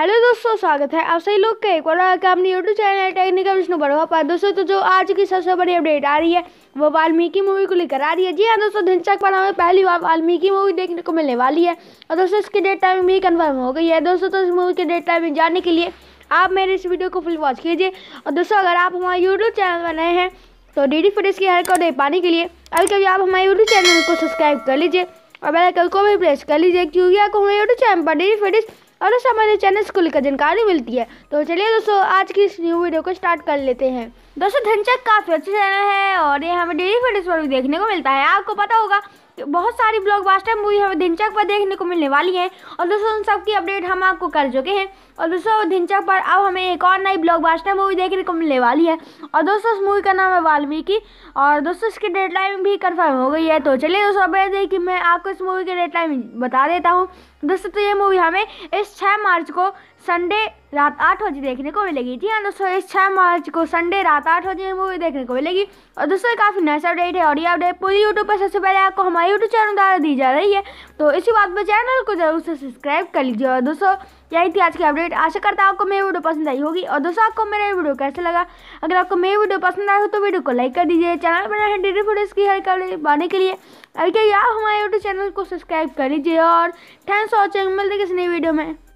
hello दोस्तों स्वागत है आप सही लोग के एक और अपने YouTube channel technical Vishnu Badwa पर दोस्तों तो जो आज की सबसे बड़ी अपडेट आ रही है वो वाल्मीकि मूवी को लेकर आ रही है जी हाँ दोस्तों धनचक पर हमें पहली बार वाल्मीकि मूवी देखने को मिलने वाली है और दोस्तों इसकी डेट टाइमिंग भी कन्फर्म हो गई है दोस्तों तो इस मूवी के डेट टाइमिंग जानने के लिए आप मेरे इस वीडियो को फुल वॉच कीजिए और दोस्तों अगर आप हमारे यूट्यूब चैनल पर नए हैं तो डी डी फुटेज की हर को पाने के लिए अभी कभी आप हमारे यूट्यूब चैनल को सब्सक्राइब कर लीजिए और बेल आइकन को भी प्रेस कर लीजिए क्योंकि आपको हमारे यूट्यूब चैनल पर डी डी फुटेज और उससे हमारे चैनल को लेकर जानकारी मिलती है तो चलिए दोस्तों आज की इस न्यू वीडियो को स्टार्ट कर लेते हैं दोस्तों धनचक काफ़ी अच्छा चैनल है और ये हमें डेली फीडिस पर भी देखने को मिलता है आपको पता होगा बहुत सारी बास्टर मूवी हमें धिनचक पर देखने को मिलने वाली है और दोस्तों उन सबकी अपडेट हम आपको कर चुके हैं और दोस्तों धिनचक पर अब हमें एक और नई बास्टर मूवी देखने को मिलने वाली है और दोस्तों उस मूवी का नाम है वाल्मीकि और दोस्तों इसकी डेट लाइन भी कन्फर्म हो गई है तो चलिए दोस्तों अब देखिए मैं आपको इस मूवी की डेट लाइन बता देता हूँ दोस्तों तो ये मूवी हमें इस छः मार्च को संडे रात आठ बजे देखने को मिलेगी जी हाँ दोस्तों इस छः मार्च को संडे रात आठ बजे मूवी देखने को मिलेगी और दोस्तों काफ़ी नाइस अपडेट है और ये अपडेट पूरी यूट्यूब पर सबसे पहले आपको हमारे यूट्यूब चैनल द्वारा दी जा रही है तो इसी बात पर चैनल को जरूर से सब्सक्राइब कर लीजिए और दोस्तों यही थी आज की अपडेट आशा करता हूँ आपको मेरी वीडियो पसंद आई होगी और दोस्तों आपको मेरा वीडियो कैसे लगा अगर आपको मेरी वीडियो पसंद आए हो तो वीडियो को लाइक कर दीजिए चैनल पर है डेली फोटोज़ की हर कवरेज पाने के लिए अभी क्या आप हमारे यूट्यूब चैनल को सब्सक्राइब कर लीजिए और थैंक्स फॉर वॉचिंग मिलते किसी नई वीडियो में